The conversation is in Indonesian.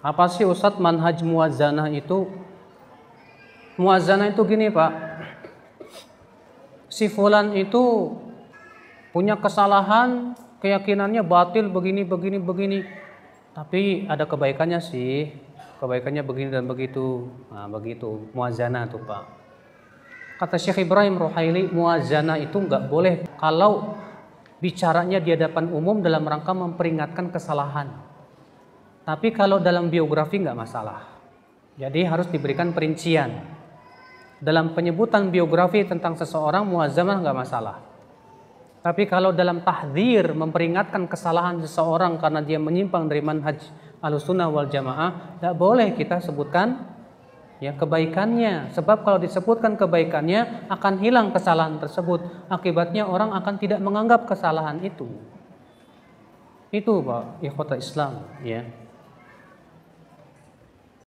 Apa sih Ustadz manhaj muazzana itu? Muazzana itu gini Pak, si Fulan itu punya kesalahan, keyakinannya batil begini, begini, begini. Tapi ada kebaikannya sih, kebaikannya begini dan begitu. Nah begitu, Muazzana tuh Pak. Kata Syekh Ibrahim Ruhaili, muazzana itu nggak boleh kalau bicaranya di hadapan umum dalam rangka memperingatkan kesalahan. Tapi kalau dalam biografi nggak masalah. Jadi harus diberikan perincian. Dalam penyebutan biografi tentang seseorang muazzamah nggak masalah. Tapi kalau dalam tahdir memperingatkan kesalahan seseorang karena dia menyimpang dari manhaj al-sunnah wal jamaah, tidak boleh kita sebutkan ya kebaikannya. Sebab kalau disebutkan kebaikannya akan hilang kesalahan tersebut. Akibatnya orang akan tidak menganggap kesalahan itu. Itu Pak ikhwata Islam ya.